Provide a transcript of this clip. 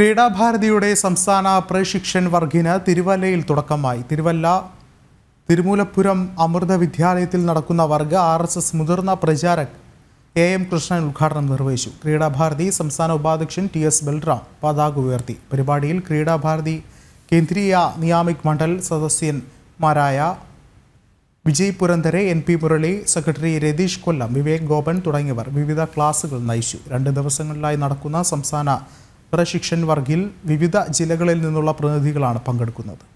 ക്രീഡാഭാരതിയുടെ സംസ്ഥാന പ്രശിക്ഷൻ വർഗിന് തിരുവല്ലയിൽ തുടക്കമായി തിരുവല്ല തിരുമൂലപ്പുരം അമൃത വിദ്യാലയത്തിൽ നടക്കുന്ന വർഗ ആർ എസ് എസ് മുതിർന്ന പ്രചാരക് എ എം കൃഷ്ണൻ ഉദ്ഘാടനം നിർവഹിച്ചു ക്രീഡാഭാരതി സംസ്ഥാന ഉപാധ്യക്ഷൻ ടി എസ് ബൽറാം പതാക ഉയർത്തി പരിപാടിയിൽ ക്രീഡാഭാരതി കേന്ദ്രീയ നിയാമിക് മണ്ഡൽ സദസ്യന്മാരായ Vijay Purandare N P Murali secretary Ratheesh Kollam Vivek Gopan തുടങ്ങിയവർ വിവിധ ക്ലാസുകൾ നയിച്ചു രണ്ട് ദിവസങ്ങളിലായി നടക്കുന്ന സംസ്ഥാന പ്രശിക്ഷൻ വർഗിൽ വിവിധ ജില്ലകളിൽ നിന്നുള്ള പ്രതിനിധികളാണ് പങ്കെടുക്കുന്നത്